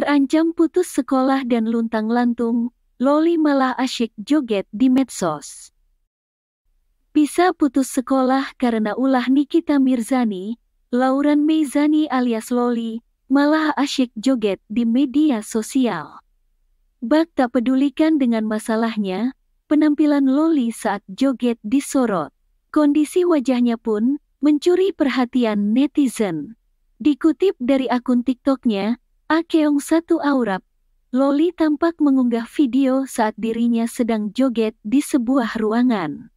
Terancam putus sekolah dan luntang-lantung, Loli malah asyik joget di medsos. Bisa putus sekolah karena ulah Nikita Mirzani, Lauren Meizani alias Loli, malah asyik joget di media sosial. Bak tak pedulikan dengan masalahnya, penampilan Loli saat joget disorot. Kondisi wajahnya pun mencuri perhatian netizen. Dikutip dari akun TikToknya, Akeong satu aurat, Loli tampak mengunggah video saat dirinya sedang joget di sebuah ruangan.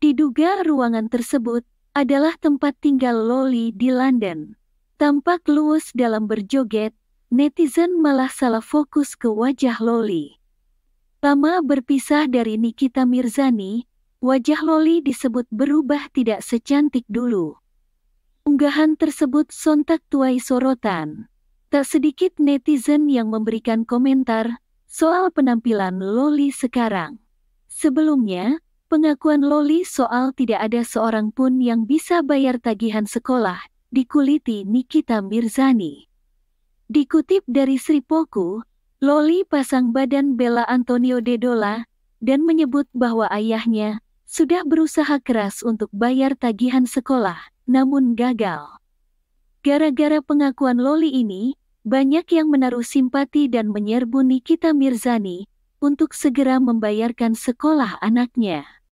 Diduga ruangan tersebut adalah tempat tinggal Loli di London. Tampak luwes dalam berjoget, netizen malah salah fokus ke wajah Loli. Lama berpisah dari Nikita Mirzani, wajah Loli disebut berubah tidak secantik dulu. Unggahan tersebut sontak tuai sorotan tak sedikit netizen yang memberikan komentar soal penampilan Loli sekarang. Sebelumnya, pengakuan Loli soal tidak ada seorang pun yang bisa bayar tagihan sekolah dikuliti Nikita Mirzani. Dikutip dari Sripoku, Loli pasang badan bela Antonio Dedola dan menyebut bahwa ayahnya sudah berusaha keras untuk bayar tagihan sekolah, namun gagal. Gara-gara pengakuan Loli ini, banyak yang menaruh simpati dan menyerbu Nikita Mirzani untuk segera membayarkan sekolah anaknya.